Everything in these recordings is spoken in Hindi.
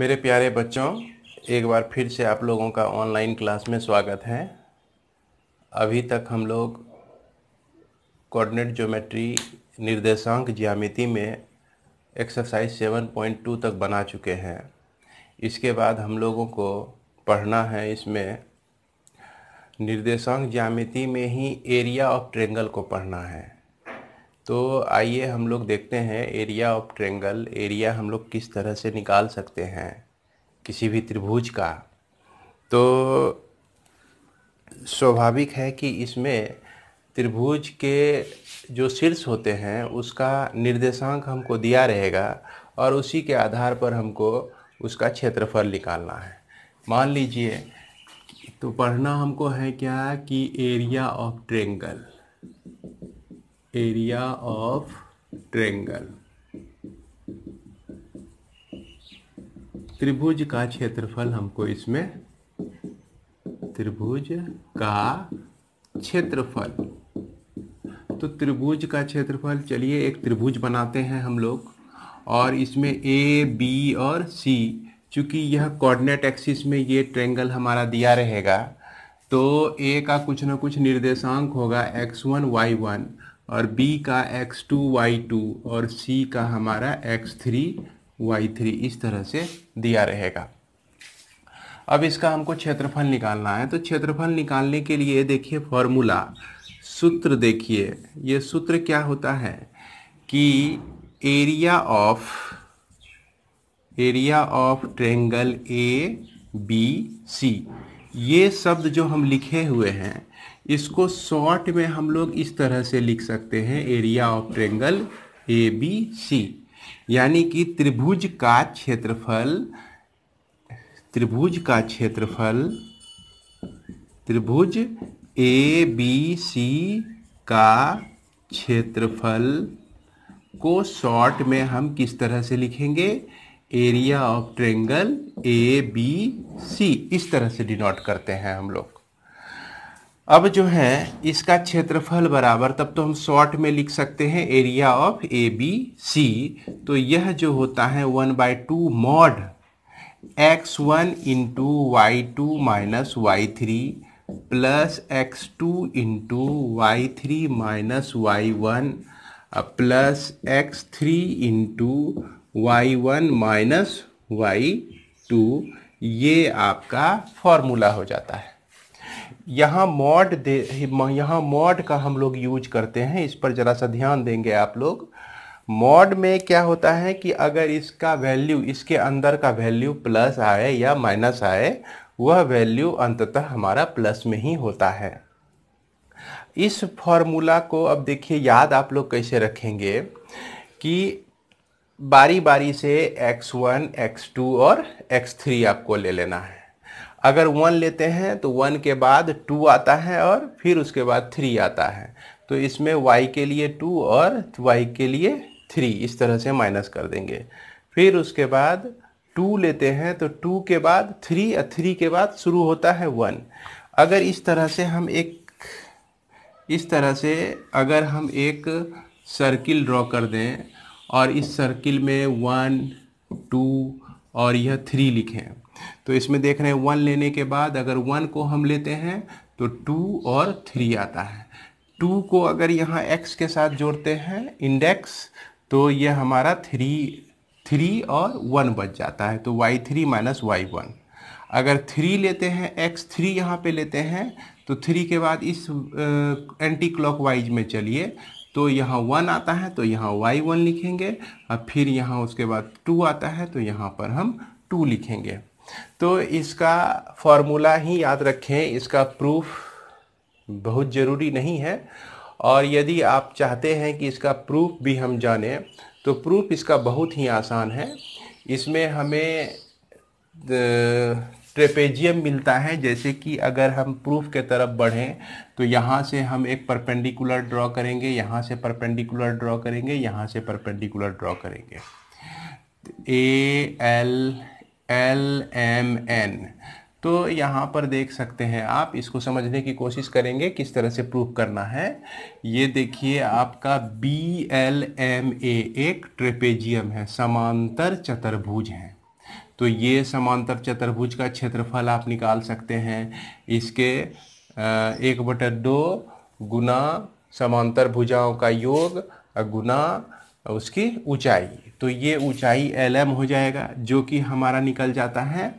मेरे प्यारे बच्चों एक बार फिर से आप लोगों का ऑनलाइन क्लास में स्वागत है अभी तक हम लोग कोऑर्डिनेट ज्योमेट्री निर्देशांक ज्यामिति में एक्सरसाइज 7.2 तक बना चुके हैं इसके बाद हम लोगों को पढ़ना है इसमें निर्देशांक ज्यामिति में ही एरिया ऑफ ट्रेंगल को पढ़ना है तो आइए हम लोग देखते हैं एरिया ऑफ ट्रेंगल एरिया हम लोग किस तरह से निकाल सकते हैं किसी भी त्रिभुज का तो स्वाभाविक है कि इसमें त्रिभुज के जो शीर्ष होते हैं उसका निर्देशांक हमको दिया रहेगा और उसी के आधार पर हमको उसका क्षेत्रफल निकालना है मान लीजिए तो पढ़ना हमको है क्या कि area of triangle area of triangle त्रिभुज का क्षेत्रफल हमको इसमें त्रिभुज का क्षेत्रफल तो त्रिभुज का क्षेत्रफल चलिए एक त्रिभुज बनाते हैं हम लोग और इसमें ए बी और सी चूँकि यह कोऑर्डिनेट एक्सिस में ये ट्रेंगल हमारा दिया रहेगा तो ए का कुछ ना कुछ निर्देशांक होगा एक्स वन वाई वन और B का x2 y2 और C का हमारा x3 y3 इस तरह से दिया रहेगा अब इसका हमको क्षेत्रफल निकालना है तो क्षेत्रफल निकालने के लिए देखिए फॉर्मूला सूत्र देखिए ये सूत्र क्या होता है कि area of area of triangle A B C ये शब्द जो हम लिखे हुए हैं इसको शॉर्ट में हम लोग इस तरह से लिख सकते हैं area of triangle A B C यानी कि त्रिभुज का क्षेत्रफल त्रिभुज का क्षेत्रफल त्रिभुज ए बी सी का क्षेत्रफल को शॉर्ट में हम किस तरह से लिखेंगे area of triangle A B C इस तरह से डिनोट करते हैं हम लोग अब जो है इसका क्षेत्रफल बराबर तब तो हम शॉर्ट में लिख सकते हैं area of A B C तो यह जो होता है one by two mod X one into Y two minus Y three plus X two into Y three minus Y one plus X three into Y one minus Y two ये आपका फॉर्मूला हो जाता है यहाँ मॉड दे यहाँ मॉड का हम लोग यूज करते हैं इस पर ज़रा सा ध्यान देंगे आप लोग मॉड में क्या होता है कि अगर इसका वैल्यू इसके अंदर का वैल्यू प्लस आए या माइनस आए वह वैल्यू अंततः हमारा प्लस में ही होता है इस फॉर्मूला को अब देखिए याद आप लोग कैसे रखेंगे कि बारी बारी से x1, x2 और x3 आपको ले लेना है अगर वन लेते हैं तो वन के बाद टू आता है और फिर उसके बाद थ्री आता है तो इसमें वाई के लिए टू और वाई के लिए थ्री इस तरह से माइनस कर देंगे फिर उसके बाद टू लेते हैं तो टू के बाद थ्री और थ्री के बाद शुरू होता है वन अगर इस तरह से हम एक इस तरह से अगर हम एक सर्किल ड्रॉ कर दें और इस सर्किल में वन टू और यह थ्री लिखें तो इसमें देख रहे हैं वन लेने के बाद अगर वन को हम लेते हैं तो टू और थ्री आता है टू को अगर यहाँ एक्स के साथ जोड़ते हैं इंडेक्स तो ये हमारा थ्री थ्री और वन बच जाता है तो Y three minus Y one अगर थ्री लेते हैं एक्स थ्री यहाँ पे लेते हैं तो थ्री के बाद इस एंटी क्लॉक वाइज में चलिए तो यहाँ वन आता है तो यहाँ वाई वन लिखेंगे और फिर यहाँ उसके बाद टू आता है तो यहाँ पर हम टू लिखेंगे तो इसका फॉर्मूला ही याद रखें इसका प्रूफ बहुत ज़रूरी नहीं है और यदि आप चाहते हैं कि इसका प्रूफ भी हम जानें तो प्रूफ इसका बहुत ही आसान है इसमें हमें ट्रेपेजियम मिलता है जैसे कि अगर हम प्रूफ के तरफ बढ़ें तो यहाँ से हम एक परपेंडिकुलर ड्रॉ करेंगे यहाँ से परपेंडिकुलर ड्रॉ करेंगे यहाँ से परपेंडिकुलर ड्रॉ करेंगे A L L M N तो यहाँ पर देख सकते हैं आप इसको समझने की कोशिश करेंगे किस तरह से प्रूफ करना है ये देखिए आपका बी एल एम ए एक ट्रेपेजियम है समांतर चतुर्भुज है तो ये समांतर चतुर्भुज का क्षेत्रफल आप निकाल सकते हैं इसके एक बटर दो गुना समांतर भुजाओं का योग गुना उसकी ऊंचाई तो ये ऊंचाई एल एम हो जाएगा जो कि हमारा निकल जाता है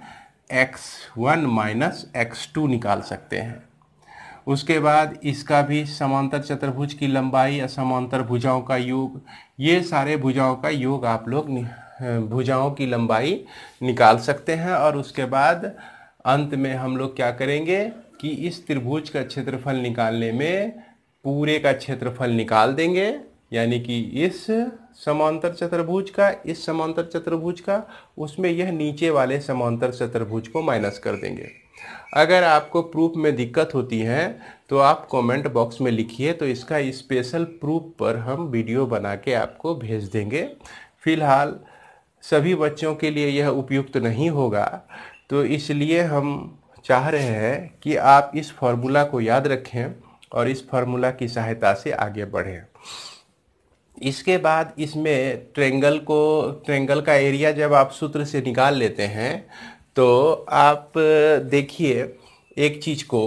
X one minus X two निकाल सकते हैं उसके बाद इसका भी समांतर चतुर्भुज की लंबाई या समांतर भुजाओं का योग ये सारे भुजाओं का योग आप लोग भुजाओं की लंबाई निकाल सकते हैं और उसके बाद अंत में हम लोग क्या करेंगे कि इस त्रिभुज का क्षेत्रफल निकालने में पूरे का क्षेत्रफल निकाल देंगे यानी कि इस समांतर चतुर्भुज का इस समांतर चतुर्भुज का उसमें यह नीचे वाले समांतर चतुर्भुज को माइनस कर देंगे अगर आपको प्रूफ में दिक्कत होती है तो आप कमेंट बॉक्स में लिखिए तो इसका स्पेशल प्रूफ पर हम वीडियो बना के आपको भेज देंगे फिलहाल सभी बच्चों के लिए यह उपयुक्त तो नहीं होगा तो इसलिए हम चाह रहे हैं कि आप इस फार्मूला को याद रखें और इस फार्मूला की सहायता से आगे बढ़ें इसके बाद इसमें ट्रेंगल को ट्रेंगल का एरिया जब आप सूत्र से निकाल लेते हैं तो आप देखिए एक चीज़ को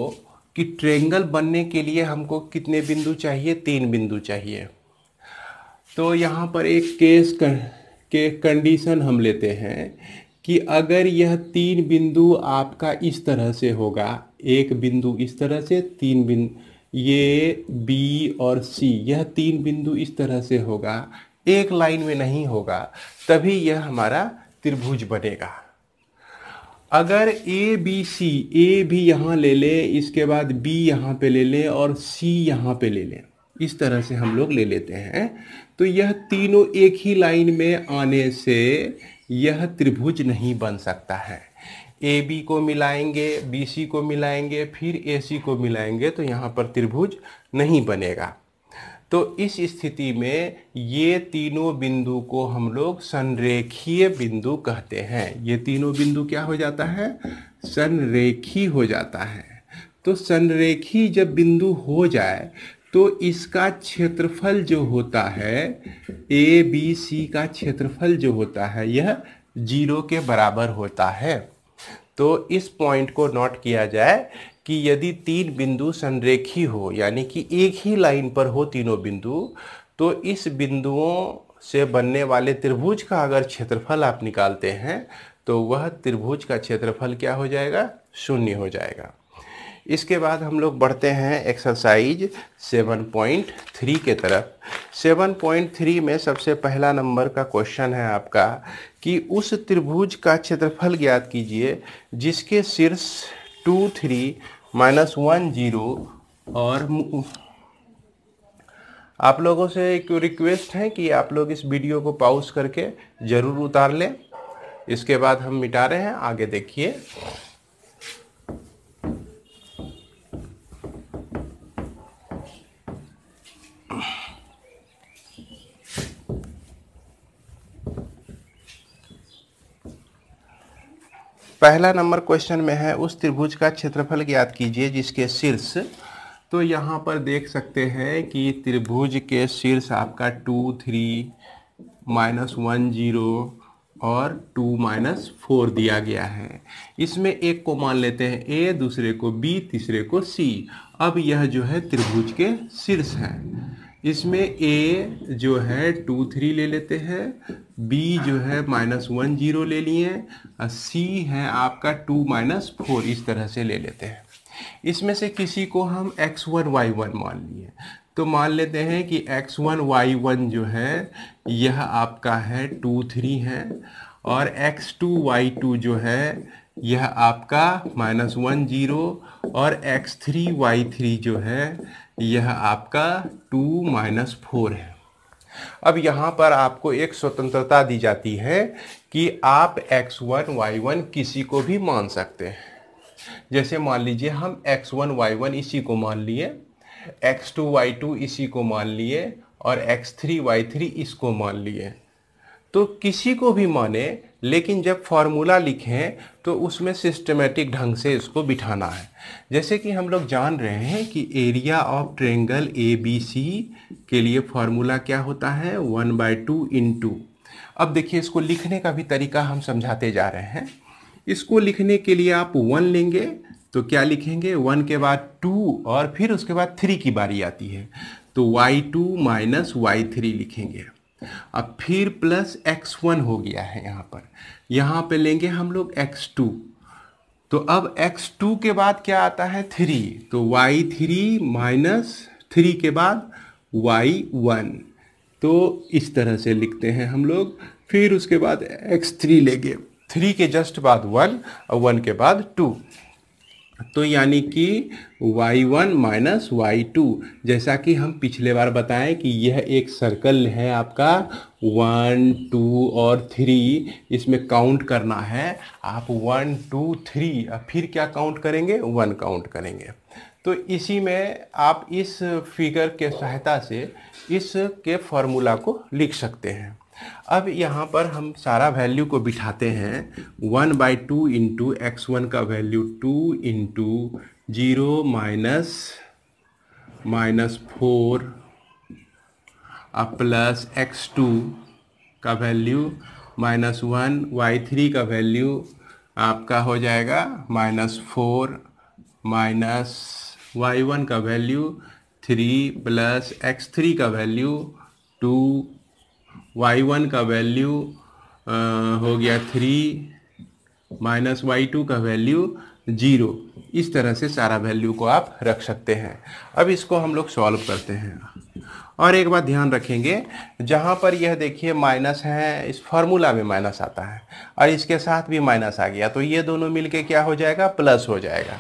कि ट्रेंगल बनने के लिए हमको कितने बिंदु चाहिए तीन बिंदु चाहिए तो यहाँ पर एक केस कर, के कंडीशन हम लेते हैं कि अगर यह तीन बिंदु आपका इस तरह से होगा एक बिंदु इस तरह से तीन बिंदु ये बी और सी यह तीन बिंदु इस तरह से होगा एक लाइन में नहीं होगा तभी यह हमारा त्रिभुज बनेगा अगर ए बी सी ए भी यहाँ ले ले इसके बाद बी यहाँ पे ले ले और सी यहाँ पे ले लें इस तरह से हम लोग ले लेते हैं तो यह तीनों एक ही लाइन में आने से यह त्रिभुज नहीं बन सकता है ए बी को मिलाएंगे बी सी को मिलाएंगे फिर ए सी को मिलाएंगे तो यहाँ पर त्रिभुज नहीं बनेगा तो इस स्थिति में ये तीनों बिंदु को हम लोग संरेखीय बिंदु कहते हैं ये तीनों बिंदु क्या हो जाता है संरेखी हो जाता है तो संरेखी जब बिंदु हो जाए तो इसका क्षेत्रफल जो होता है ए बी सी का क्षेत्रफल जो होता है यह जीरो के बराबर होता है तो इस पॉइंट को नोट किया जाए कि यदि तीन बिंदु संरेखी हो यानी कि एक ही लाइन पर हो तीनों बिंदु तो इस बिंदुओं से बनने वाले त्रिभुज का अगर क्षेत्रफल आप निकालते हैं तो वह त्रिभुज का क्षेत्रफल क्या हो जाएगा शून्य हो जाएगा इसके बाद हम लोग बढ़ते हैं एक्सरसाइज 7.3 के तरफ 7.3 में सबसे पहला नंबर का क्वेश्चन है आपका कि उस त्रिभुज का क्षेत्रफल ज्ञात कीजिए जिसके शीर्ष two three minus one zero और आप लोगों से एक रिक्वेस्ट है कि आप लोग इस वीडियो को पॉज करके ज़रूर उतार लें इसके बाद हम मिटा रहे हैं आगे देखिए पहला नंबर क्वेश्चन में है उस त्रिभुज का क्षेत्रफल ज्ञात कीजिए जिसके शीर्ष तो यहाँ पर देख सकते हैं कि त्रिभुज के शीर्ष आपका two three minus one zero और टू माइनस फोर दिया गया है इसमें एक को मान लेते हैं ए दूसरे को बी तीसरे को सी अब यह जो है त्रिभुज के शीर्ष हैं इसमें ए जो है टू थ्री ले लेते हैं बी जो है माइनस वन जीरो ले लिए और सी है आपका टू माइनस फोर इस तरह से ले लेते हैं इसमें से किसी को हम एक्स वन वाई वन मान लिए तो मान लेते हैं कि एक्स वन वाई वन जो है यह आपका है टू थ्री है और एक्स टू वाई टू जो है यह आपका माइनस वन जीरो और एक्स थ्री वाई थ्री जो है यह आपका टू माइनस फोर है अब यहाँ पर आपको एक स्वतंत्रता दी जाती है कि आप एक्स वन वाई वन किसी को भी मान सकते हैं जैसे मान लीजिए हम एक्स वन वाई वन इसी को मान लिए एक्स टू वाई टू इसी को मान लिए और एक्स थ्री वाई थ्री इसको मान लिए तो किसी को भी माने लेकिन जब फार्मूला लिखें तो उसमें सिस्टमेटिक ढंग से इसको बिठाना है जैसे कि हम लोग जान रहे हैं कि area of triangle A B C के लिए फार्मूला क्या होता है one by two into अब देखिए इसको लिखने का भी तरीका हम समझाते जा रहे हैं इसको लिखने के लिए आप वन लेंगे तो क्या लिखेंगे वन के बाद टू और फिर उसके बाद थ्री की बारी आती है तो Y two minus Y three लिखेंगे अब फिर प्लस एक्स वन हो गया है यहाँ पर यहाँ पे लेंगे हम लोग एक्स टू तो अब एक्स टू के बाद क्या आता है थ्री तो वाई थ्री माइनस थ्री के बाद वाई वन तो इस तरह से लिखते हैं हम लोग फिर उसके बाद एक्स थ्री लेंगे थ्री के जस्ट बाद वन और वन के बाद टू तो यानी कि y1 वन माइनस वाई जैसा कि हम पिछले बार बताएं कि यह एक सर्कल है आपका वन टू और थ्री इसमें काउंट करना है आप वन टू थ्री फिर क्या काउंट करेंगे वन काउंट करेंगे तो इसी में आप इस फिगर के सहायता से इस के फॉर्मूला को लिख सकते हैं अब यहाँ पर हम सारा वैल्यू को बिठाते हैं one by two into X one का value two into zero minus minus four और प्लस एक्स टू का value minus one Y three का वैल्यू आपका हो जाएगा minus four minus Y one का value three plus X three का वैल्यू टू वाई वन का वैल्यू हो गया थ्री माइनस वाई टू का वैल्यू जीरो इस तरह से सारा वैल्यू को आप रख सकते हैं अब इसको हम लोग सॉल्व करते हैं और एक बात ध्यान रखेंगे जहाँ पर यह देखिए माइनस है इस फार्मूला में माइनस आता है और इसके साथ भी माइनस आ गया तो ये दोनों मिलके क्या हो जाएगा प्लस हो जाएगा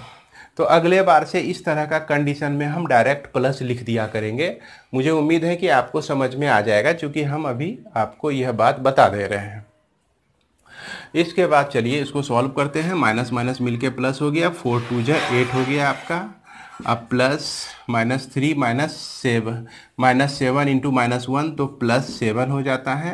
तो अगले बार से इस तरह का कंडीशन में हम डायरेक्ट प्लस लिख दिया करेंगे मुझे उम्मीद है कि आपको समझ में आ जाएगा चूँकि हम अभी आपको यह बात बता दे रहे हैं इसके बाद चलिए इसको सॉल्व करते हैं माइनस माइनस मिलके प्लस हो गया फोर टू जै एट हो गया आपका अब plus minus three minus seven minus seven into minus one तो प्लस सेवन हो जाता है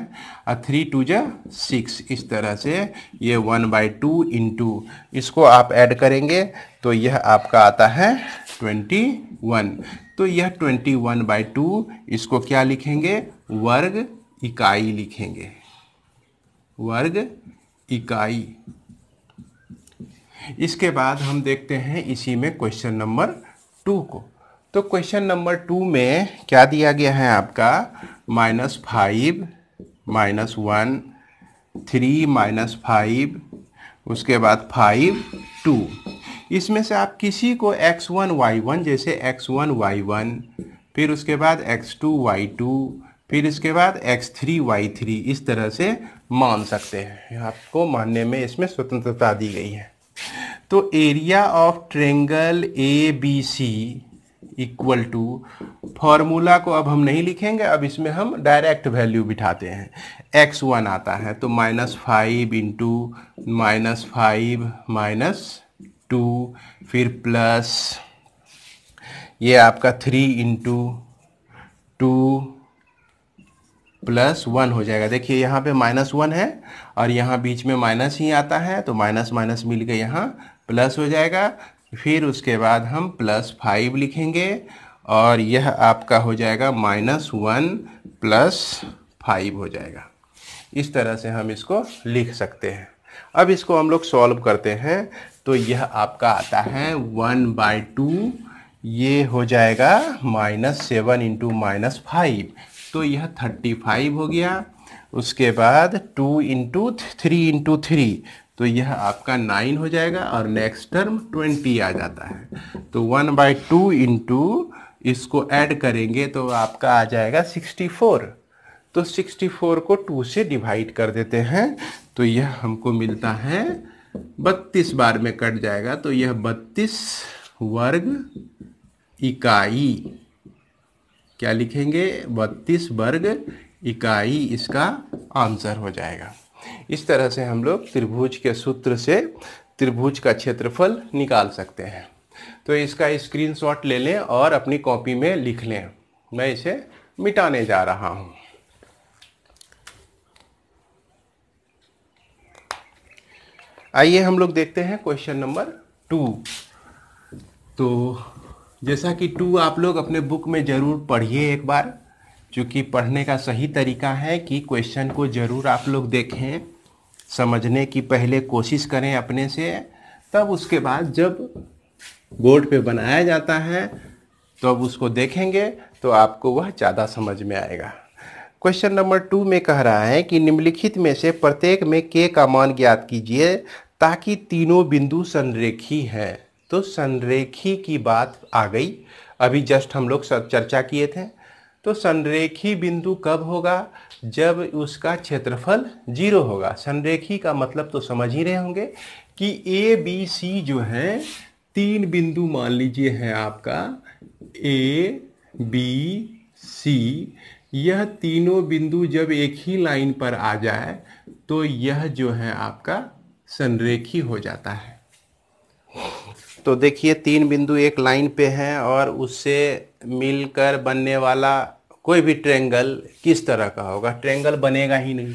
और थ्री टू जो सिक्स इस तरह से ये वन बाई टू इंटू इसको आप ऐड करेंगे तो यह आपका आता है ट्वेंटी वन तो यह ट्वेंटी वन बाई टू इसको क्या लिखेंगे वर्ग इकाई लिखेंगे वर्ग इकाई इसके बाद हम देखते हैं इसी में क्वेश्चन नंबर टू को तो क्वेश्चन नंबर टू में क्या दिया गया है आपका minus five minus one three minus five उसके बाद फाइव टू इसमें से आप किसी को एक्स वन वाई वन जैसे एक्स वन वाई वन फिर उसके बाद एक्स टू वाई टू फिर इसके बाद एक्स थ्री वाई थ्री इस तरह से मान सकते हैं आपको मानने में इसमें स्वतंत्रता दी गई है तो area of triangle A B C equal to formula को अब हम नहीं लिखेंगे अब इसमें हम डायरेक्ट वैल्यू बिठाते हैं एक्स वन आता है तो minus five into minus five minus two फिर प्लस ये आपका three into two plus one हो जाएगा देखिए यहाँ पे माइनस वन है और यहाँ बीच में माइनस ही आता है तो माइनस माइनस मिल के यहाँ प्लस हो जाएगा फिर उसके बाद हम प्लस फाइव लिखेंगे और यह आपका हो जाएगा माइनस वन प्लस फाइव हो जाएगा इस तरह से हम इसको लिख सकते हैं अब इसको हम लोग सॉल्व करते हैं तो यह आपका आता है वन बाई टू ये हो जाएगा minus seven into minus five तो यह थर्टी फाइव हो गया उसके बाद two into three into three तो यह आपका नाइन हो जाएगा और नेक्स्ट टर्म ट्वेंटी आ जाता है तो वन बाई टू इंटू इसको ऐड करेंगे तो आपका आ जाएगा सिक्सटी फोर तो सिक्सटी फोर को टू से डिवाइड कर देते हैं तो यह हमको मिलता है बत्तीस बार में कट जाएगा तो यह बत्तीस वर्ग इकाई क्या लिखेंगे बत्तीस वर्ग इकाई इसका आंसर हो जाएगा इस तरह से हम लोग त्रिभुज के सूत्र से त्रिभुज का क्षेत्रफल निकाल सकते हैं तो इसका स्क्रीनशॉट ले लें और अपनी कॉपी में लिख लें मैं इसे मिटाने जा रहा हूं आइए हम लोग देखते हैं क्वेश्चन नंबर टू तो जैसा कि टू आप लोग अपने बुक में ज़रूर पढ़िए एक बार क्योंकि पढ़ने का सही तरीका है कि क्वेश्चन को ज़रूर आप लोग देखें समझने की पहले कोशिश करें अपने से तब उसके बाद जब बोर्ड पे बनाया जाता है तो अब उसको देखेंगे तो आपको वह ज़्यादा समझ में आएगा क्वेश्चन नंबर टू में कह रहा है कि निम्नलिखित में से प्रत्येक में के का मान ज्ञात कीजिए ताकि तीनों बिंदु संरेखी हैं तो संरेखी की बात आ गई अभी जस्ट हम लोग सब चर्चा किए थे तो संरेखी बिंदु कब होगा जब उसका क्षेत्रफल जीरो होगा संरेखी का मतलब तो समझ ही रहे होंगे कि ए बी सी जो है तीन बिंदु मान लीजिए है आपका ए बी सी यह तीनों बिंदु जब एक ही लाइन पर आ जाए तो यह जो है आपका संरेखी हो जाता है तो देखिए तीन बिंदु एक लाइन पे हैं और उससे मिलकर बनने वाला कोई भी ट्रेंगल किस तरह का होगा ट्रेंगल बनेगा ही नहीं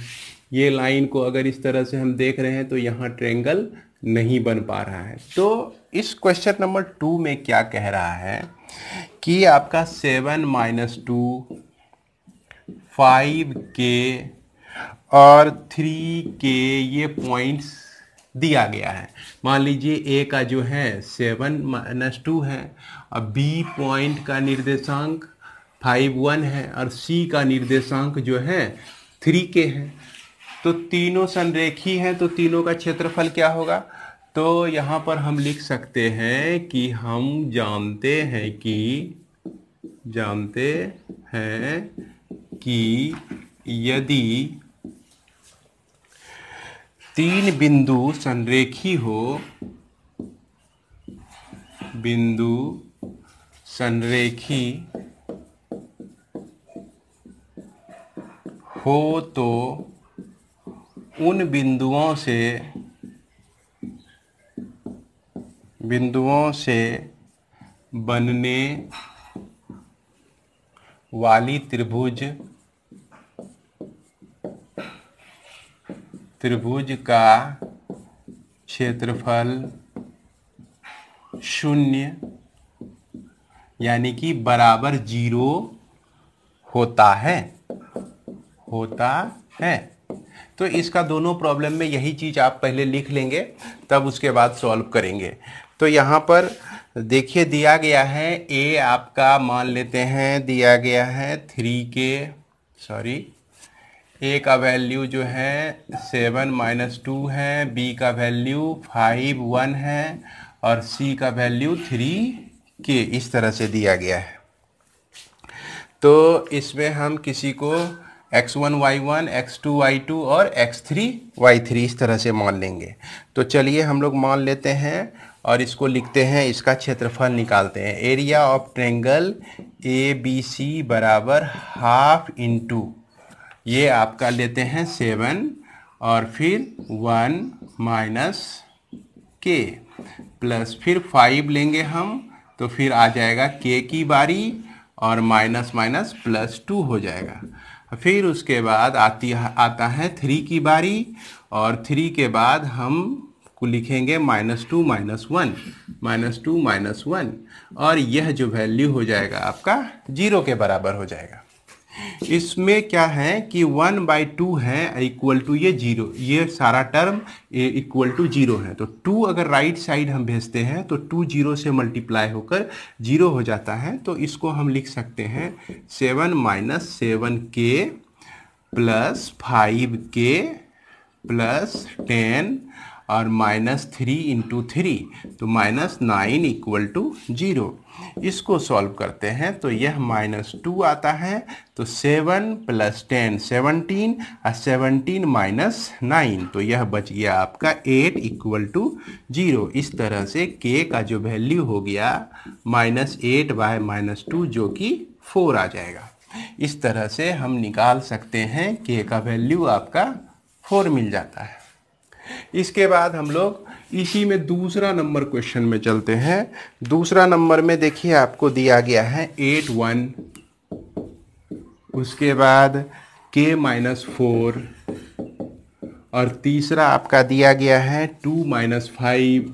ये लाइन को अगर इस तरह से हम देख रहे हैं तो यहाँ ट्रेंगल नहीं बन पा रहा है तो इस क्वेश्चन नंबर टू में क्या कह रहा है कि आपका सेवन माइनस टू फाइव के और थ्री के ये पॉइंट्स दिया गया है मान लीजिए ए का जो है सेवन माइनस टू है और बी पॉइंट का निर्देशांक फाइव वन है और सी का निर्देशांक जो है थ्री के है तो तीनों संरेखी हैं तो तीनों का क्षेत्रफल क्या होगा तो यहाँ पर हम लिख सकते हैं कि हम जानते हैं कि जानते हैं कि यदि तीन बिंदु संरेखी हो बिंदु संरेखी हो तो उन बिंदुओं से बिंदुओं से बनने वाली त्रिभुज त्रिभुज का क्षेत्रफल शून्य यानी कि बराबर जीरो होता है होता है तो इसका दोनों प्रॉब्लम में यही चीज़ आप पहले लिख लेंगे तब उसके बाद सॉल्व करेंगे तो यहाँ पर देखिए दिया गया है ए आपका मान लेते हैं दिया गया है थ्री के सॉरी ए का वैल्यू जो है सेवन माइनस टू है बी का वैल्यू फाइव वन है और सी का वैल्यू थ्री के इस तरह से दिया गया है तो इसमें हम किसी को X one Y one X two Y two और एक्स थ्री वाई थ्री इस तरह से मान लेंगे तो चलिए हम लोग मान लेते हैं और इसको लिखते हैं इसका क्षेत्रफल निकालते हैं area of triangle A B C बराबर हाफ इंटू ये आपका लेते हैं सेवन और फिर वन माइनस के प्लस फिर फाइव लेंगे हम तो फिर आ जाएगा के की बारी और माइनस माइनस प्लस टू हो जाएगा फिर उसके बाद आती आता है थ्री की बारी और थ्री के बाद हम लिखेंगे minus two minus one minus two minus one और यह जो वैल्यू हो जाएगा आपका जीरो के बराबर हो जाएगा इसमें क्या है कि वन बाई टू है इक्वल टू ये जीरो ये सारा टर्म इक्वल टू जीरो है तो टू अगर राइट साइड हम भेजते हैं तो टू जीरो से मल्टीप्लाई होकर जीरो हो जाता है तो इसको हम लिख सकते हैं seven minus seven K plus five K plus ten और माइनस थ्री इंटू थ्री तो minus nine equal to zero इसको सॉल्व करते हैं तो यह माइनस टू आता है तो सेवन प्लस टेन सेवनटीन और सेवनटीन माइनस नाइन तो यह बच गया आपका एट इक्वल टू जीरो इस तरह से के का जो वैल्यू हो गया minus eight by minus two जो कि फोर आ जाएगा इस तरह से हम निकाल सकते हैं के का वैल्यू आपका फोर मिल जाता है इसके बाद हम लोग इसी में दूसरा नंबर क्वेश्चन में चलते हैं दूसरा नंबर में देखिए आपको दिया गया है एट वन उसके बाद के माइनस फोर और तीसरा आपका दिया गया है टू माइनस फाइव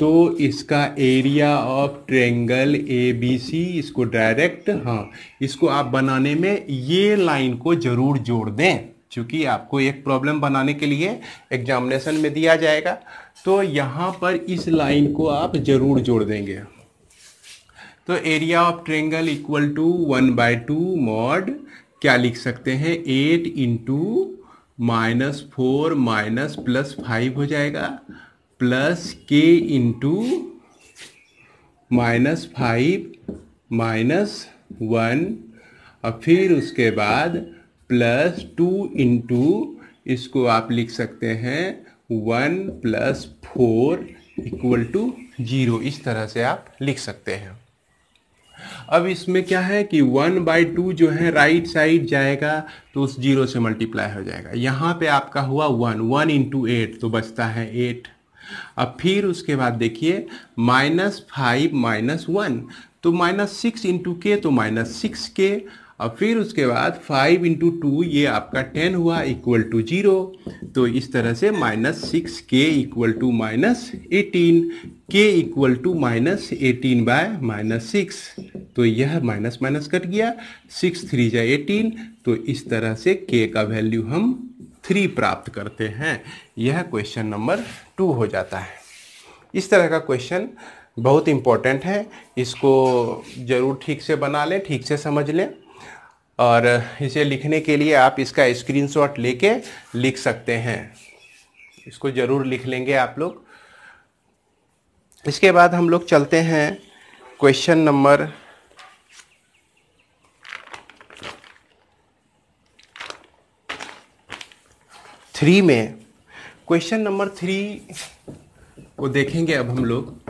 तो इसका area of triangle A B C इसको डायरेक्ट हाँ इसको आप बनाने में ये लाइन को ज़रूर जोड़ दें चूँकि आपको एक प्रॉब्लम बनाने के लिए एग्जामिनेशन में दिया जाएगा तो यहाँ पर इस लाइन को आप ज़रूर जोड़ देंगे तो area of triangle equal to one by two mod क्या लिख सकते हैं eight into minus four minus plus five हो जाएगा plus K into minus five minus one और फिर उसके बाद प्लस टू इंटू इसको आप लिख सकते हैं one plus four equal to zero इस तरह से आप लिख सकते हैं अब इसमें क्या है कि वन बाई टू जो है राइट साइड जाएगा तो उस जीरो से मल्टीप्लाई हो जाएगा यहाँ पे आपका हुआ वन वन इंटू एट तो बचता है एट अब फिर उसके बाद देखिए माइनस फाइव माइनस वन तो माइनस सिक्स इंटू के तो माइनस सिक्स के और फिर उसके बाद फाइव इंटू टू ये आपका टेन हुआ इक्वल टू जीरो तो इस तरह से minus six K equal to minus eighteen K equal to minus eighteen by minus six तो यह माइनस माइनस कट गया सिक्स थ्री जाए एटीन तो इस तरह से के का वैल्यू हम थ्री प्राप्त करते हैं यह क्वेश्चन नंबर टू हो जाता है इस तरह का क्वेश्चन बहुत इम्पोर्टेंट है इसको ज़रूर ठीक से बना लें ठीक से समझ लें और इसे लिखने के लिए आप इसका स्क्रीनशॉट लेके लिख सकते हैं इसको ज़रूर लिख लेंगे आप लोग इसके बाद हम लोग चलते हैं क्वेश्चन नंबर थ्री में क्वेश्चन नंबर थ्री को देखेंगे अब हम लोग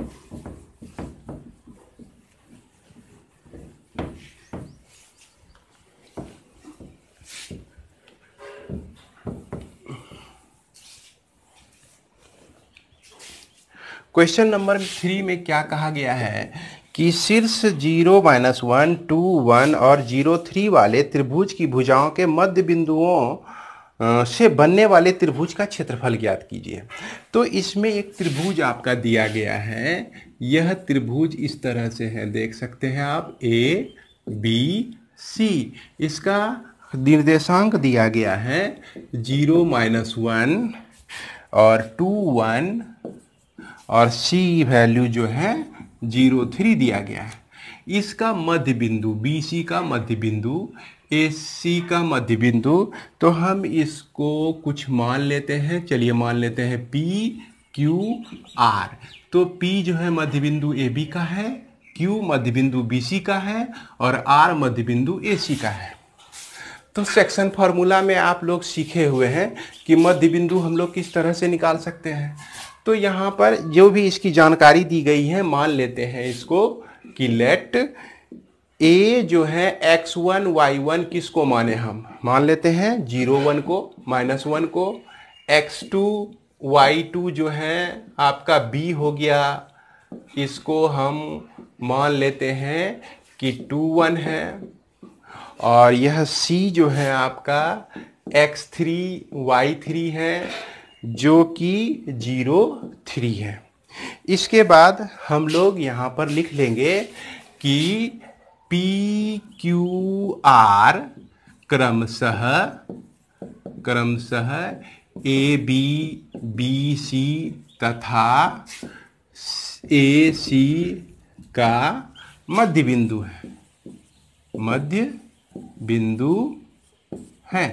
क्वेश्चन नंबर थ्री में क्या कहा गया है कि शीर्ष zero minus one two one और जीरो थ्री वाले त्रिभुज की भुजाओं के मध्य बिंदुओं से बनने वाले त्रिभुज का क्षेत्रफल ज्ञात कीजिए तो इसमें एक त्रिभुज आपका दिया गया है यह त्रिभुज इस तरह से है देख सकते हैं आप ए बी सी इसका निर्देशांक दिया गया है जीरो माइनस वन और टू वन और सी वैल्यू जो है जीरो थ्री दिया गया है इसका मध्य बिंदु बी सी का मध्य बिंदु ए सी का मध्य बिंदु तो हम इसको कुछ मान लेते हैं चलिए मान लेते हैं पी क्यू आर तो पी जो है मध्य बिंदु ए बी का है क्यू मध्य बिंदु बी सी का है और आर मध्य बिंदु ए सी का है तो सेक्शन फार्मूला में आप लोग सीखे हुए हैं कि मध्य बिंदु हम लोग किस तरह से निकाल सकते हैं तो यहाँ पर जो भी इसकी जानकारी दी गई है मान लेते हैं इसको कि लेट ए जो है एक्स वन वाई वन किस को माने हम मान लेते हैं जीरो वन को माइनस वन को एक्स टू वाई टू जो है आपका बी हो गया इसको हम मान लेते हैं कि टू वन है और यह सी जो है आपका एक्स थ्री वाई थ्री है जो कि जीरो थ्री है इसके बाद हम लोग यहाँ पर लिख लेंगे कि पी क्यू आर क्रमशः क्रमशः ए बी बी सी तथा ए सी का मध्य बिंदु है मध्य बिंदु है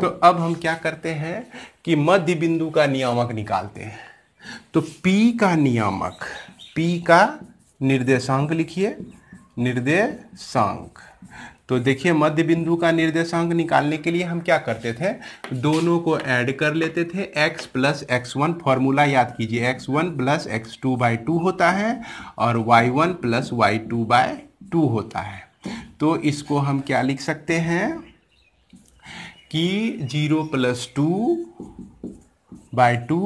तो अब हम क्या करते हैं कि मध्य बिंदु का नियामक निकालते हैं तो P का नियामक P का निर्देशांक लिखिए निर्देशांक तो देखिए मध्य बिंदु का निर्देशांक निकालने के लिए हम क्या करते थे दोनों को ऐड कर लेते थे x plus X one formula याद कीजिए X one plus X two by two होता है और Y one plus Y two by two होता है तो इसको हम क्या लिख सकते हैं कि zero plus two by two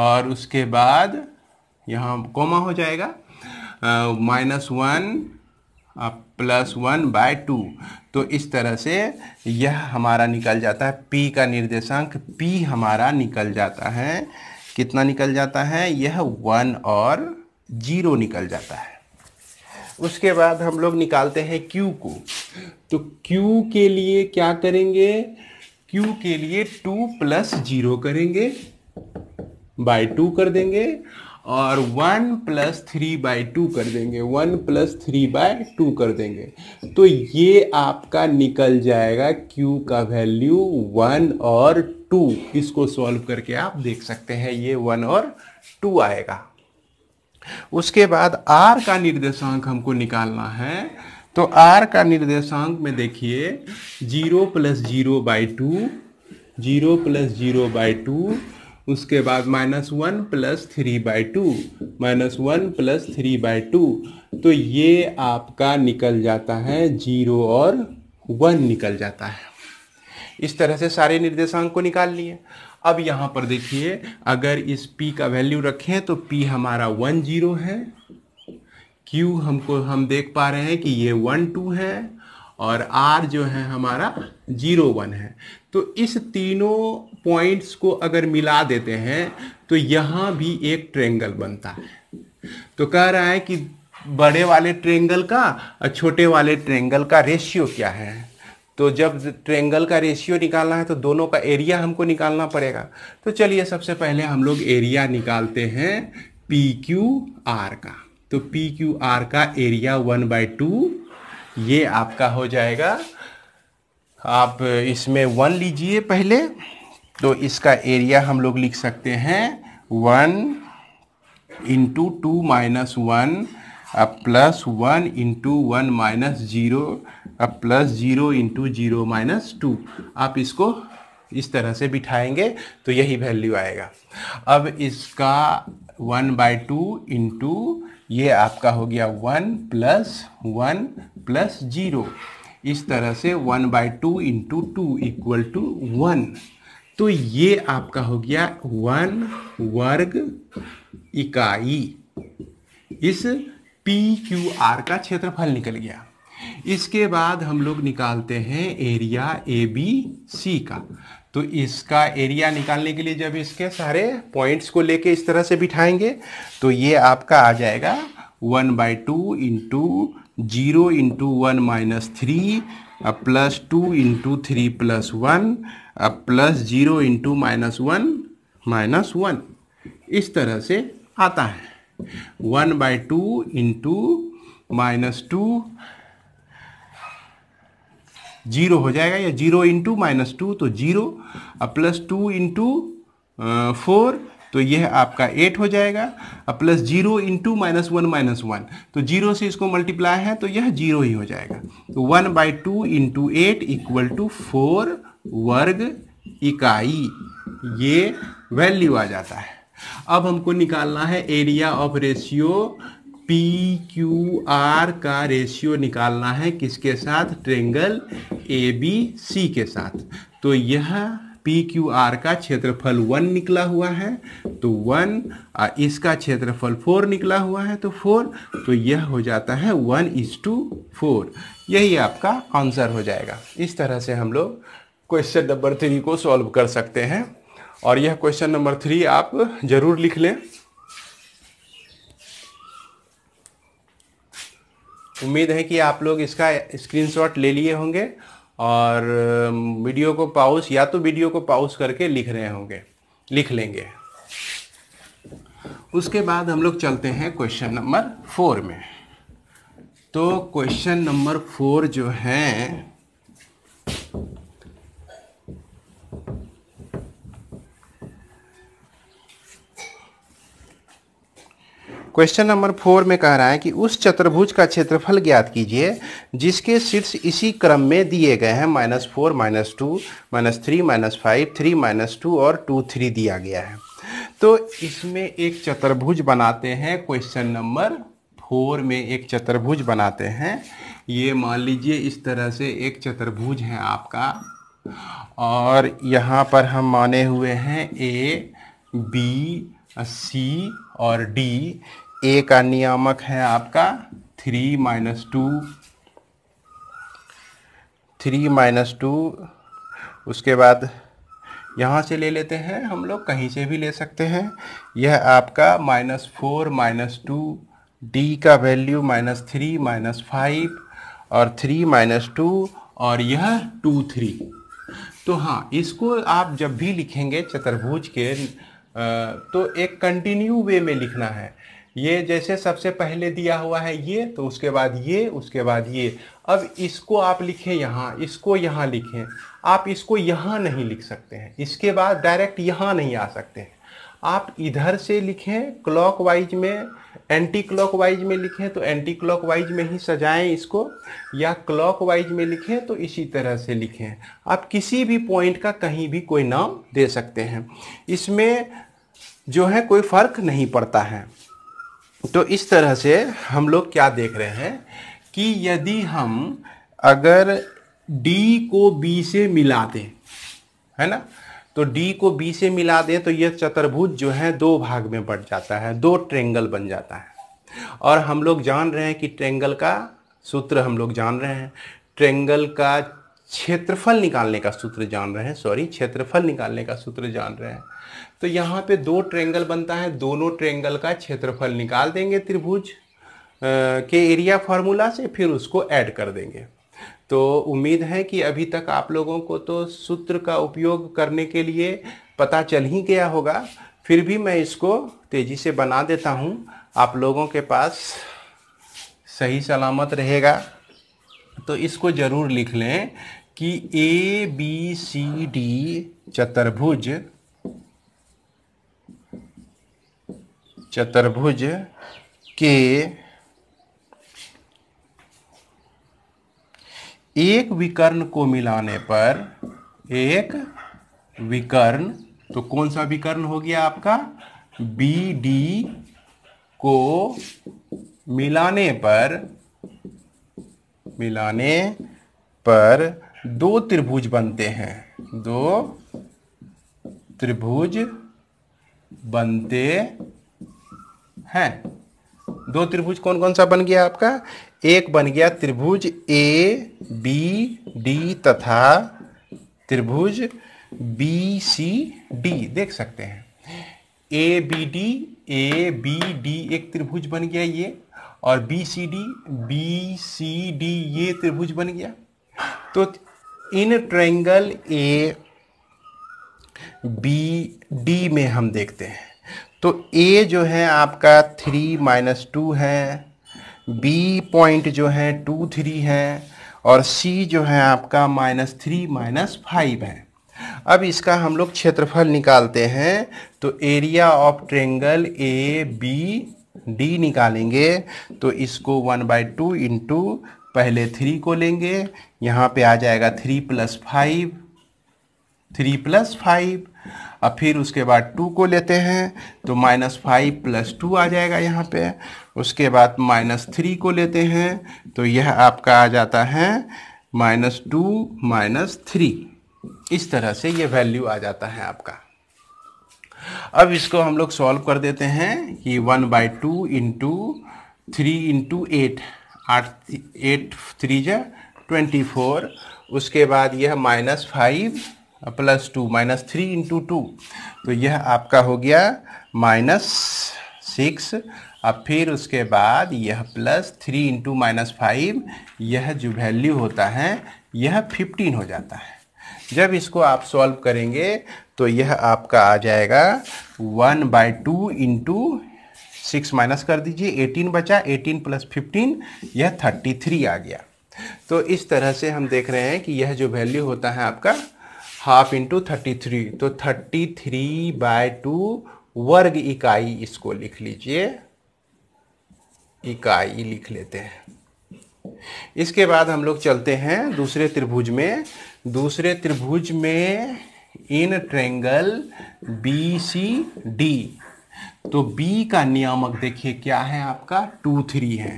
और उसके बाद यहाँ कोमा हो जाएगा minus one plus one by two तो इस तरह से यह हमारा निकल जाता है पी का निर्देशांक पी हमारा निकल जाता है कितना निकल जाता है यह वन और जीरो निकल जाता है उसके बाद हम लोग निकालते हैं Q को तो Q के लिए क्या करेंगे Q के लिए टू प्लस जीरो करेंगे बाय टू कर देंगे और one plus three by two कर देंगे one plus three by two कर देंगे तो ये आपका निकल जाएगा क्यू का वैल्यू वन और टू इसको सॉल्व करके आप देख सकते हैं ये वन और टू आएगा उसके बाद आर का निर्देशांक हमको निकालना है तो आर का निर्देशांक में देखिए zero plus zero by two zero plus zero by two उसके बाद minus one plus three by two minus one plus three by two तो ये आपका निकल जाता है जीरो और वन निकल जाता है इस तरह से सारे निर्देशांक को निकाल लिए अब यहाँ पर देखिए अगर इस P का वैल्यू रखें तो P हमारा वन जीरो है Q हमको हम देख पा रहे हैं कि ये वन टू है और R जो है हमारा जीरो वन है तो इस तीनों पॉइंट्स को अगर मिला देते हैं तो यहाँ भी एक ट्रेंगल बनता है तो कह रहा है कि बड़े वाले ट्रेंगल का और छोटे वाले ट्रेंगल का रेशियो क्या है तो जब ट्रेंगल का रेशियो निकालना है तो दोनों का एरिया हमको निकालना पड़ेगा तो चलिए सबसे पहले हम लोग एरिया निकालते हैं पी क्यू आर का तो पी क्यू आर का एरिया वन बाय टू ये आपका हो जाएगा आप इसमें वन लीजिए पहले तो इसका एरिया हम लोग लिख सकते हैं one into two minus one अब plus one into one minus zero अब plus zero into zero minus two आप इसको इस तरह से बिठाएंगे तो यही वैल्यू आएगा अब इसका वन बाई टू इंटू ये आपका हो गया one plus one plus zero इस तरह से one by two into two equal to one तो ये आपका हो गया वन वर्ग इकाई इस पी क्यू आर का क्षेत्रफल निकल गया इसके बाद हम लोग निकालते हैं एरिया ए बी सी का तो इसका एरिया निकालने के लिए जब इसके सारे पॉइंट्स को लेके इस तरह से बिठाएंगे तो ये आपका आ जाएगा one by two into zero into one minus three plus two into three plus one plus zero into minus one minus one इस तरह से आता है one by two into minus two zero हो जाएगा या जीरो इंटू माइनस टू तो जीरो और प्लस टू इंटू फोर तो यह आपका एट हो जाएगा और plus zero into minus one minus one तो जीरो से इसको मल्टीप्लाई है तो यह जीरो ही हो जाएगा तो one by two into eight equal to four वर्ग इकाई ये वैल्यू आ जाता है अब हमको निकालना है area of ratio P Q R का रेशियो निकालना है किसके साथ ट्रेंगल ए बी सी के साथ तो यह पी क्यू आर का क्षेत्रफल वन निकला हुआ है तो वन इसका क्षेत्रफल फोर निकला हुआ है तो फोर तो यह हो जाता है वन इज टू फोर यही आपका आंसर हो जाएगा इस तरह से हम लोग क्वेश्चन नंबर थ्री को सॉल्व कर सकते हैं और यह क्वेश्चन नंबर थ्री आप जरूर लिख लें उम्मीद है कि आप लोग इसका स्क्रीनशॉट ले लिए होंगे और वीडियो को पाउस या तो वीडियो को पाउस करके लिख रहे होंगे लिख लेंगे उसके बाद हम लोग चलते हैं क्वेश्चन नंबर फोर में तो क्वेश्चन नंबर फोर जो है क्वेश्चन नंबर फोर में कह रहा है कि उस चतुर्भुज का क्षेत्रफल ज्ञात कीजिए जिसके शीर्ष इसी क्रम में दिए गए हैं minus four minus two minus three minus five three minus two और टू थ्री दिया गया है तो इसमें एक चतुर्भुज बनाते हैं क्वेश्चन नंबर फोर में एक चतुर्भुज बनाते हैं ये मान लीजिए इस तरह से एक चतुर्भुज है आपका और यहाँ पर हम माने हुए हैं ए बी सी और डी ए का नियामक है आपका three minus two three minus two उसके बाद यहाँ से ले लेते हैं हम लोग कहीं से भी ले सकते हैं यह आपका minus four minus two D का value minus three minus five और थ्री माइनस टू और यह टू थ्री तो हाँ इसको आप जब भी लिखेंगे चतुर्भुज के तो एक कंटिन्यू वे में लिखना है ये जैसे सबसे पहले दिया हुआ है ये तो उसके बाद ये उसके बाद ये अब इसको आप लिखें यहाँ इसको यहाँ लिखें आप इसको यहाँ नहीं लिख सकते हैं इसके बाद डायरेक्ट यहाँ नहीं आ सकते हैं आप इधर से लिखें क्लॉकवाइज में एंटी क्लॉक में लिखें तो एंटी क्लॉक में ही सजाएं इसको या क्लॉक में लिखें तो इसी तरह से लिखें आप किसी भी पॉइंट का कहीं भी कोई नाम दे सकते हैं इसमें जो है कोई फ़र्क नहीं पड़ता है तो इस तरह से हम लोग क्या देख रहे हैं कि यदि हम अगर डी को बी से मिला दें है ना तो डी को बी से मिला दें तो यह चतुर्भुज जो है दो भाग में बढ़ जाता है दो ट्रेंगल बन जाता है और हम लोग जान रहे हैं कि ट्रेंगल का सूत्र हम लोग जान रहे हैं ट्रेंगल का क्षेत्रफल निकालने का सूत्र जान रहे हैं सॉरी क्षेत्रफल निकालने का सूत्र जान रहे हैं तो यहाँ पे दो ट्रेंगल बनता है दोनों ट्रेंगल का क्षेत्रफल निकाल देंगे त्रिभुज के एरिया फार्मूला से फिर उसको ऐड कर देंगे तो उम्मीद है कि अभी तक आप लोगों को तो सूत्र का उपयोग करने के लिए पता चल ही गया होगा फिर भी मैं इसको तेज़ी से बना देता हूँ आप लोगों के पास सही सलामत रहेगा तो इसको ज़रूर लिख लें कि ए बी सी डी चतुर्भुज चतुर्भुज के एक विकर्ण को मिलाने पर एक विकर्ण तो कौन सा विकर्ण हो गया आपका बी डी को मिलाने पर मिलाने पर दो त्रिभुज बनते हैं दो त्रिभुज बनते हैं दो त्रिभुज कौन कौन सा बन गया आपका एक बन गया त्रिभुज ए बी डी तथा त्रिभुज बी सी डी देख सकते हैं A B D A B D एक त्रिभुज बन गया ये और B C D B C D ये त्रिभुज बन गया तो इन ट्रायंगल ए बी डी में हम देखते हैं तो ए जो है आपका थ्री माइनस टू है बी पॉइंट जो है टू थ्री है और सी जो है आपका माइनस थ्री माइनस फाइव है अब इसका हम लोग क्षेत्रफल निकालते हैं तो area of triangle A B D निकालेंगे तो इसको वन बाई टू इंटू पहले थ्री को लेंगे यहाँ पे आ जाएगा three plus five three plus five और फिर उसके बाद टू को लेते हैं तो माइनस फाइव प्लस टू आ जाएगा यहाँ पे उसके बाद माइनस थ्री को लेते हैं तो यह आपका आ जाता है माइनस टू माइनस थ्री इस तरह से ये वैल्यू आ जाता है आपका अब इसको हम लोग सॉल्व कर देते हैं कि one by two into three into eight आठ एट थ्री जा ट्वेंटी फोर उसके बाद यह minus five plus two minus three into two तो यह आपका हो गया माइनस सिक्स अब फिर उसके बाद यह plus three into minus five यह जो वैल्यू होता है यह फिफ्टीन हो जाता है जब इसको आप सॉल्व करेंगे तो यह आपका आ जाएगा one by two into six minus कर दीजिए एटीन बचा एटीन प्लस फिफ्टीन यह थर्टी थ्री आ गया तो इस तरह से हम देख रहे हैं कि यह जो वैल्यू होता है आपका हाफ इंटू थर्टी थ्री तो थर्टी थ्री बाय टू वर्ग इकाई इसको लिख लीजिए इकाई लिख लेते हैं इसके बाद हम लोग चलते हैं दूसरे त्रिभुज में दूसरे त्रिभुज में in triangle B C D तो बी का नियामक देखिए क्या है आपका टू थ्री है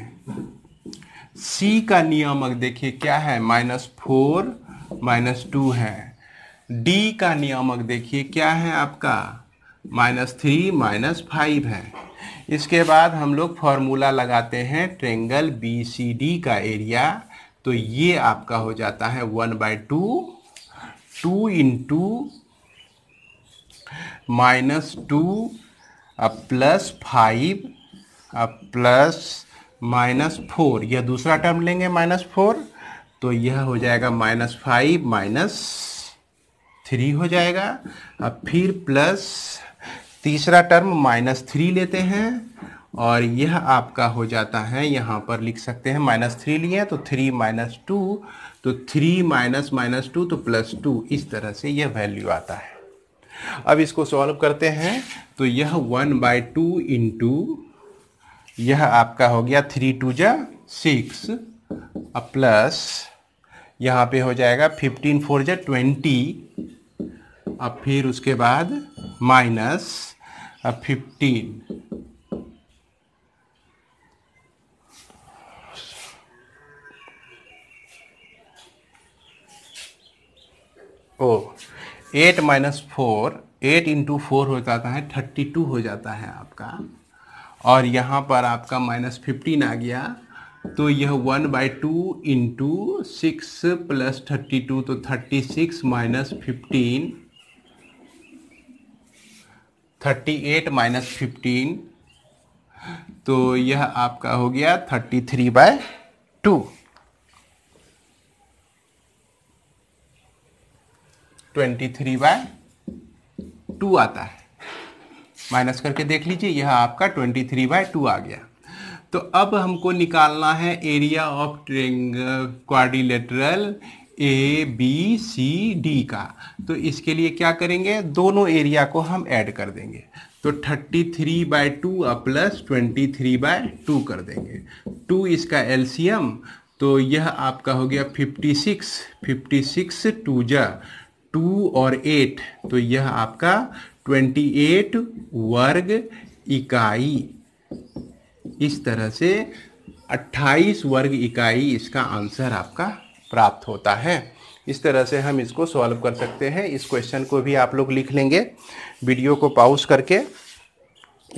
सी का नियामक देखिए क्या है माइनस फोर माइनस टू है डी का नियामक देखिए क्या है आपका माइनस थ्री माइनस फाइव है इसके बाद हम लोग फॉर्मूला लगाते हैं ट्रेंगल बी सी डी का एरिया तो ये आपका हो जाता है one by two two into minus two अब प्लस फाइव अब प्लस माइनस फोर यह दूसरा टर्म लेंगे माइनस फोर तो यह हो जाएगा माइनस फाइव माइनस थ्री हो जाएगा अब फिर प्लस तीसरा टर्म माइनस थ्री लेते हैं और यह आपका हो जाता है यहाँ पर लिख सकते हैं माइनस थ्री लिए तो थ्री माइनस टू तो थ्री माइनस माइनस टू तो प्लस टू इस तरह से यह वैल्यू आता है अब इसको सॉल्व करते हैं तो यह वन बाय टू इंटू यह आपका हो गया थ्री टू जा सिक्स प्लस यहाँ पे हो जाएगा फिफ्टीन फोर जा ट्वेंटी अब फिर उसके बाद माइनस अब fifteen O eight minus four eight into four हो जाता है थर्टी टू हो जाता है आपका और यहाँ पर आपका माइनस फिफ्टीन आ गया तो यह one by two into six plus thirty two तो thirty six minus fifteen thirty eight minus fifteen तो यह आपका हो गया thirty three by two twenty three by two आता है माइनस करके देख लीजिए यह आपका ट्वेंटी थ्री बाय टू आ गया तो अब हमको निकालना है area of triangle quadrilateral A B C D का तो इसके लिए क्या करेंगे दोनों एरिया को हम ऐड कर देंगे तो 33 three by two plus twenty three by two कर देंगे टू इसका एलसीएम तो यह आपका हो गया 56 सिक्स टू जा टू और एट तो यह आपका 28 वर्ग इकाई इस तरह से 28 वर्ग इकाई इसका आंसर आपका प्राप्त होता है इस तरह से हम इसको सॉल्व कर सकते हैं इस क्वेश्चन को भी आप लोग लिख लेंगे वीडियो को पाउज करके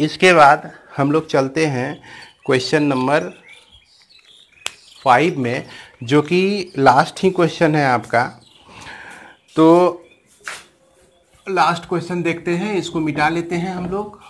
इसके बाद हम लोग चलते हैं क्वेश्चन नंबर फाइव में जो कि लास्ट ही क्वेश्चन है आपका तो लास्ट क्वेश्चन देखते हैं इसको मिटा लेते हैं हम लोग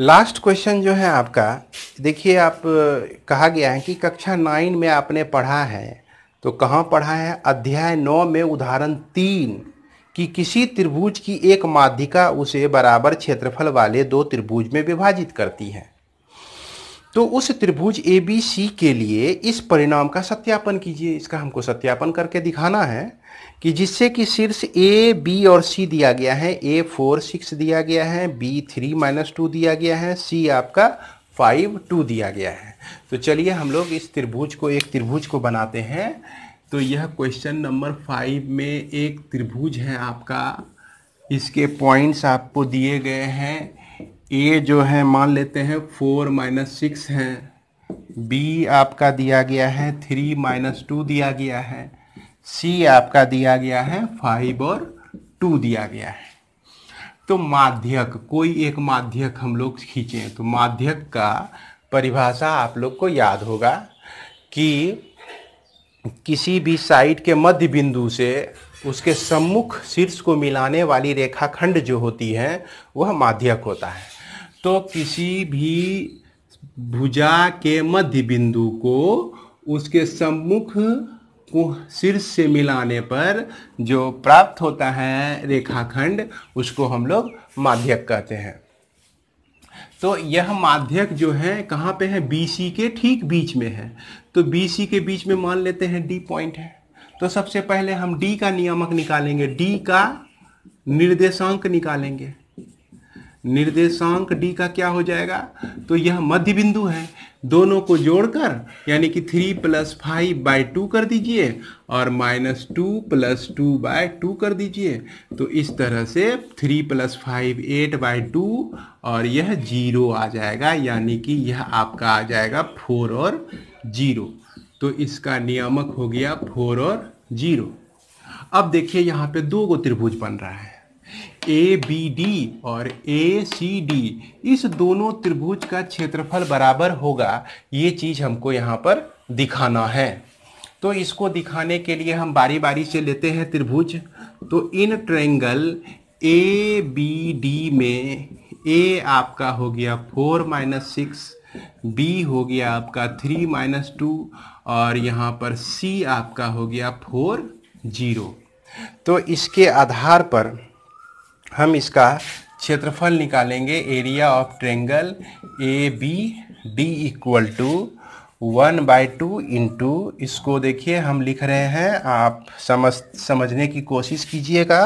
लास्ट क्वेश्चन जो है आपका देखिए आप कहा गया है कि कक्षा नाइन में आपने पढ़ा है तो कहाँ पढ़ा है अध्याय नौ में उदाहरण तीन कि किसी त्रिभुज की एक माध्यिका उसे बराबर क्षेत्रफल वाले दो त्रिभुज में विभाजित करती है तो उस त्रिभुज ए बी सी के लिए इस परिणाम का सत्यापन कीजिए इसका हमको सत्यापन करके दिखाना है कि जिससे कि शीर्ष ए बी और सी दिया गया है ए फोर सिक्स दिया गया है बी थ्री माइनस टू दिया गया है सी आपका फाइव टू दिया गया है तो चलिए हम लोग इस त्रिभुज को एक त्रिभुज को बनाते हैं तो यह क्वेश्चन नंबर फाइव में एक त्रिभुज है आपका इसके पॉइंट्स आपको दिए गए हैं ए जो है मान लेते हैं फोर माइनस सिक्स है बी आपका दिया गया है थ्री माइनस टू दिया गया है सी आपका दिया गया है फाइव और टू दिया गया है तो माध्यक कोई एक माध्यक हम लोग खींचे तो माध्यक का परिभाषा आप लोग को याद होगा कि किसी भी साइड के मध्य बिंदु से उसके सम्मुख शीर्ष को मिलाने वाली रेखाखंड जो होती है वह माध्यक होता है तो किसी भी भुजा के मध्य बिंदु को उसके सम्मुख शीर्ष से मिलाने पर जो प्राप्त होता है रेखाखंड उसको हम लोग माध्यक कहते हैं तो यह माध्यक जो है कहाँ पे है सी के ठीक बीच में है तो सी के बीच में मान लेते हैं डी पॉइंट है तो सबसे पहले हम डी का नियामक निकालेंगे डी का निर्देशांक निकालेंगे निर्देशांक डी का क्या हो जाएगा तो यह मध्य बिंदु है दोनों को जोड़कर यानी कि three plus five by two कर दीजिए और minus two plus two by two कर दीजिए तो इस तरह से three plus five eight by two और यह जीरो आ जाएगा यानी कि यह आपका आ जाएगा फोर और जीरो तो इसका नियामक हो गया फोर और जीरो अब देखिए यहाँ पे दो गो त्रिभुज बन रहा है ए बी डी और ए सी डी इस दोनों त्रिभुज का क्षेत्रफल बराबर होगा ये चीज़ हमको यहाँ पर दिखाना है तो इसको दिखाने के लिए हम बारी बारी से लेते हैं त्रिभुज तो in triangle A B D में ए आपका हो गया फोर माइनस सिक्स बी हो गया आपका थ्री माइनस टू और यहाँ पर सी आपका हो गया फोर जीरो तो इसके आधार पर हम इसका क्षेत्रफल निकालेंगे area of triangle A B D equal to one by two into इसको देखिए हम लिख रहे हैं आप समझ समझने की कोशिश कीजिएगा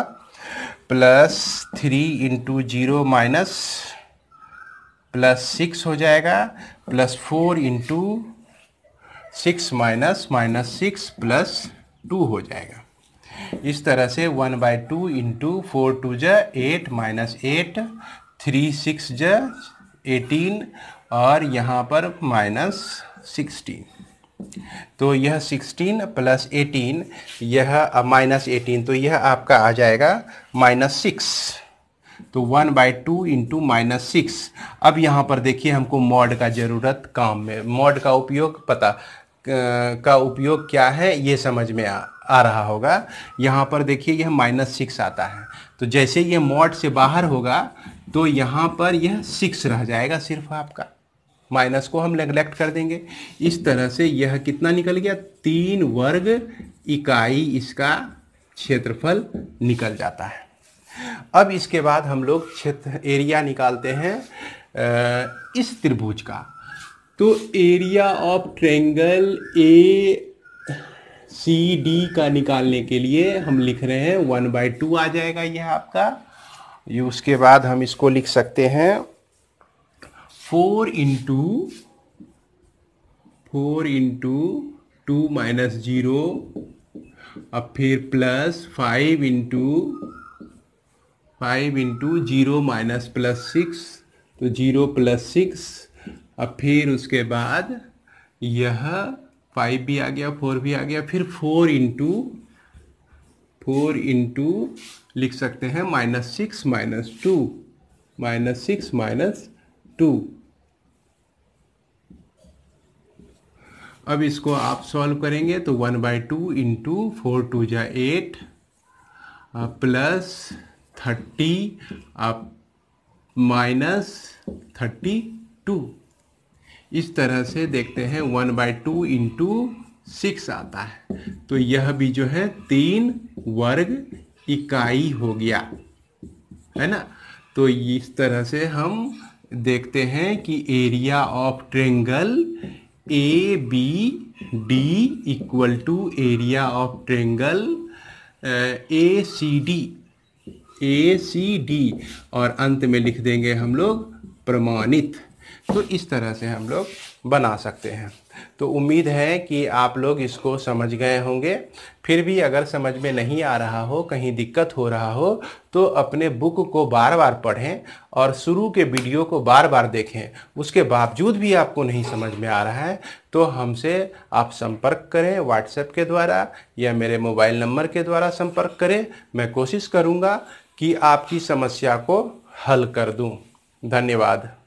plus three into zero minus plus six हो जाएगा plus four into six minus minus six plus two हो जाएगा इस तरह से one by two into four two ज eight minus eight three six ज एटीन और यहाँ पर माइनस सिक्सटीन तो यह सिक्सटीन प्लस एटीन यह माइनस एटीन तो यह आपका आ जाएगा माइनस सिक्स तो one by two into minus six अब यहाँ पर देखिए हमको मॉड का ज़रूरत काम में मॉड का उपयोग पता का उपयोग क्या है ये समझ में आ आ रहा होगा यहाँ पर देखिए यह माइनस सिक्स आता है तो जैसे यह मॉड से बाहर होगा तो यहाँ पर यह सिक्स रह जाएगा सिर्फ आपका माइनस को हम नेग्लेक्ट कर देंगे इस तरह से यह कितना निकल गया तीन वर्ग इकाई इसका क्षेत्रफल निकल जाता है अब इसके बाद हम लोग क्षेत्र एरिया निकालते हैं इस त्रिभुज का तो area of triangle A C D का निकालने के लिए हम लिख रहे हैं वन बाई टू आ जाएगा यह आपका ये उसके बाद हम इसको लिख सकते हैं four into four into two minus zero अब फिर plus five into five into zero minus plus six तो जीरो प्लस सिक्स अब फिर उसके बाद यह फाइव भी आ गया फोर भी आ गया फिर फोर इंटू फोर इंटू लिख सकते हैं minus six minus two minus six minus two अब इसको आप सॉल्व करेंगे तो one by two into four two जा एट प्लस थर्टी आप माइनस थर्टी टू इस तरह से देखते हैं one by two into six आता है तो यह भी जो है तीन वर्ग इकाई हो गया है ना तो इस तरह से हम देखते हैं कि area of triangle A B D equal to area of triangle A C D A C D और अंत में लिख देंगे हम लोग प्रमाणित तो इस तरह से हम लोग बना सकते हैं तो उम्मीद है कि आप लोग इसको समझ गए होंगे फिर भी अगर समझ में नहीं आ रहा हो कहीं दिक्कत हो रहा हो तो अपने बुक को बार बार पढ़ें और शुरू के वीडियो को बार बार देखें उसके बावजूद भी आपको नहीं समझ में आ रहा है तो हमसे आप संपर्क करें व्हाट्सएप के द्वारा या मेरे मोबाइल नंबर के द्वारा संपर्क करें मैं कोशिश करूँगा कि आपकी समस्या को हल कर दूँ धन्यवाद